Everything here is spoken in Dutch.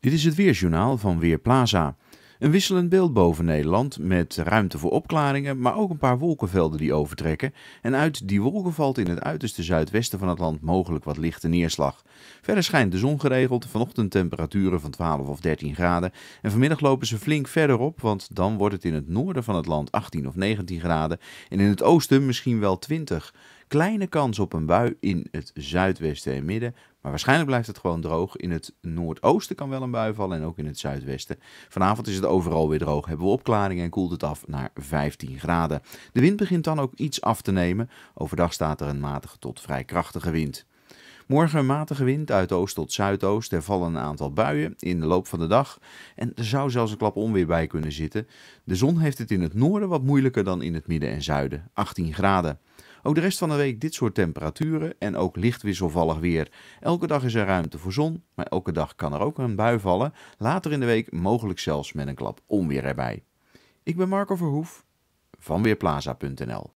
Dit is het Weerjournaal van Weerplaza. Een wisselend beeld boven Nederland met ruimte voor opklaringen, maar ook een paar wolkenvelden die overtrekken. En uit die wolken valt in het uiterste zuidwesten van het land mogelijk wat lichte neerslag. Verder schijnt de zon geregeld, vanochtend temperaturen van 12 of 13 graden. En vanmiddag lopen ze flink verder op, want dan wordt het in het noorden van het land 18 of 19 graden en in het oosten misschien wel 20. Kleine kans op een bui in het zuidwesten en midden. Maar waarschijnlijk blijft het gewoon droog. In het noordoosten kan wel een bui vallen en ook in het zuidwesten. Vanavond is het overal weer droog. Hebben we opklaringen en koelt het af naar 15 graden. De wind begint dan ook iets af te nemen. Overdag staat er een matige tot vrij krachtige wind. Morgen een matige wind uit oost tot zuidoost. Er vallen een aantal buien in de loop van de dag. En er zou zelfs een klap onweer bij kunnen zitten. De zon heeft het in het noorden wat moeilijker dan in het midden en zuiden. 18 graden. Ook de rest van de week dit soort temperaturen en ook licht wisselvallig weer. Elke dag is er ruimte voor zon, maar elke dag kan er ook een bui vallen. Later in de week mogelijk zelfs met een klap onweer erbij. Ik ben Marco Verhoef van Weerplaza.nl